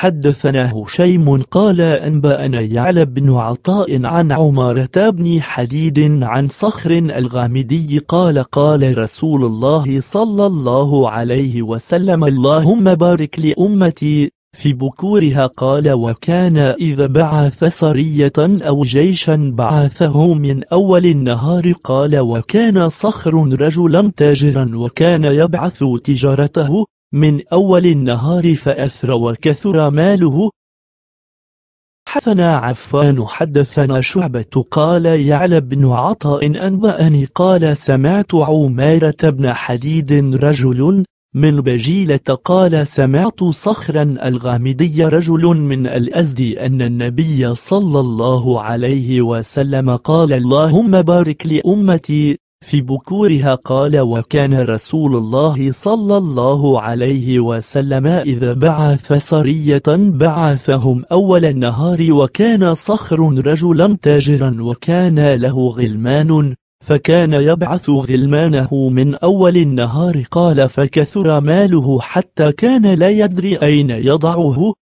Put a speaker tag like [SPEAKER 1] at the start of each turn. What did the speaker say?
[SPEAKER 1] حدثنا هشيم قال أنبأنا يعلى بن عطاء عن عمارة بن حديد عن صخر الغامدي قال قال رسول الله صلى الله عليه وسلم اللهم بارك لأمتي في بكورها قال وكان إذا بعث سرية أو جيشا بعثه من أول النهار قال وكان صخر رجلا تاجرا وكان يبعث تجارته من أول النهار فأثر وكثر ماله حثنا عفان حدثنا شعبة قال يعلى بن عطاء أنبأني قال سمعت عمارة بن حديد رجل من بجيلة قال سمعت صخرا الغامدي رجل من الأزد أن النبي صلى الله عليه وسلم قال اللهم بارك لأمتي في بكورها قال وكان رسول الله صلى الله عليه وسلم إذا بعث سرية بعثهم أول النهار وكان صخر رجلا تاجرا وكان له غلمان فكان يبعث غلمانه من أول النهار قال فكثر ماله حتى كان لا يدري أين يضعه